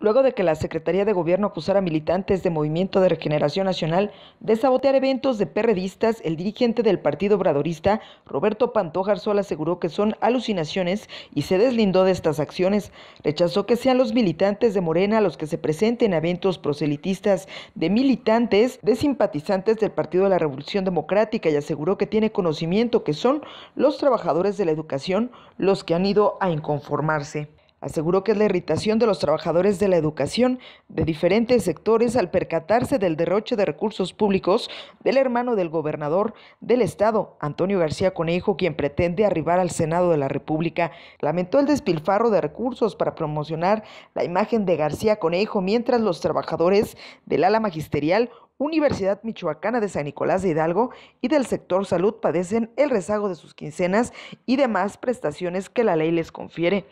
Luego de que la Secretaría de Gobierno acusara a militantes de Movimiento de Regeneración Nacional de sabotear eventos de perredistas, el dirigente del Partido Obradorista, Roberto Pantoja Sol, aseguró que son alucinaciones y se deslindó de estas acciones. Rechazó que sean los militantes de Morena los que se presenten a eventos proselitistas de militantes, de simpatizantes del Partido de la Revolución Democrática y aseguró que tiene conocimiento que son los trabajadores de la educación los que han ido a inconformarse. Aseguró que es la irritación de los trabajadores de la educación de diferentes sectores al percatarse del derroche de recursos públicos del hermano del gobernador del estado, Antonio García Conejo, quien pretende arribar al Senado de la República. Lamentó el despilfarro de recursos para promocionar la imagen de García Conejo mientras los trabajadores del ala magisterial Universidad Michoacana de San Nicolás de Hidalgo y del sector salud padecen el rezago de sus quincenas y demás prestaciones que la ley les confiere.